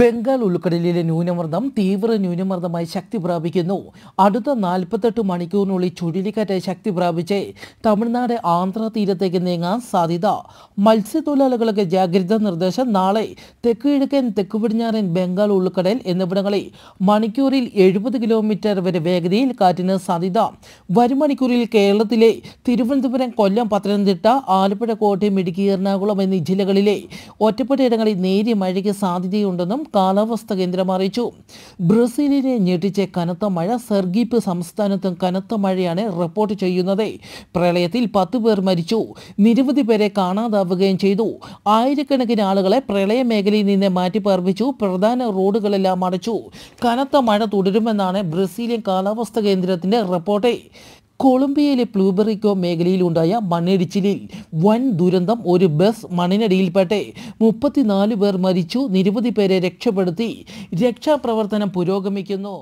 ബംഗാൾ ഉൾക്കടലിലെ ന്യൂനമർദ്ദം തീവ്ര ന്യൂനമർദ്ദമായി ശക്തി പ്രാപിക്കുന്നു അടുത്ത നാൽപ്പത്തെട്ട് മണിക്കൂറിനുള്ളിൽ ചുഴലിക്കാറ്റ് ശക്തി പ്രാപിച്ച് തമിഴ്നാട് ആന്ധ്ര തീരത്തേക്ക് നീങ്ങാൻ സാധ്യത മത്സ്യത്തൊഴിലാളികൾക്ക് ജാഗ്രതാ നിർദ്ദേശം നാളെ തെക്ക് കിഴക്കൻ തെക്ക് പടിഞ്ഞാറൻ ബംഗാൾ ഉൾക്കടൽ എന്നിവിടങ്ങളിൽ മണിക്കൂറിൽ എഴുപത് കിലോമീറ്റർ വരെ വേഗതയിൽ കാറ്റിന് സാധ്യത വരും മണിക്കൂറിൽ കേരളത്തിലെ തിരുവനന്തപുരം കൊല്ലം പത്തനംതിട്ട ആലപ്പുഴ കോട്ടയം ഇടുക്കി എറണാകുളം എന്നീ ജില്ലകളിലെ ഒറ്റപ്പെട്ട ഇടങ്ങളിൽ നേരിയ മഴയ്ക്ക് സാധ്യതയുണ്ടെന്നും കാലാവസ്ഥ കേന്ദ്രം അറിയിച്ചു ബ്രസീലിനെ ഞെട്ടിച്ച കനത്ത മഴ സെർഗീപ്പ് സംസ്ഥാനത്തും കനത്ത മഴയാണ് റിപ്പോർട്ട് ചെയ്യുന്നത് പ്രളയത്തിൽ പത്ത് പേർ മരിച്ചു നിരവധി പേരെ കാണാതാവുകയും ചെയ്തു ആയിരക്കണക്കിന് ആളുകളെ പ്രളയ മേഖലയിൽ നിന്ന് മാറ്റിപ്പാർപ്പിച്ചു പ്രധാന റോഡുകളെല്ലാം അടച്ചു കനത്ത മഴ തുടരുമെന്നാണ് ബ്രസീലിയൻ കാലാവസ്ഥ കേന്ദ്രത്തിന്റെ റിപ്പോർട്ട് കൊളംബിയയിലെ പ്ലൂബെറിക്കോ മേഖലയിലുണ്ടായ മണ്ണിടിച്ചിലിൽ വൻ ദുരന്തം ഒരു ബസ് മണ്ണിനടിയിൽപ്പെട്ടെ മുപ്പത്തിനാല് പേർ മരിച്ചു നിരവധി പേരെ രക്ഷപ്പെടുത്തി രക്ഷാപ്രവർത്തനം പുരോഗമിക്കുന്നു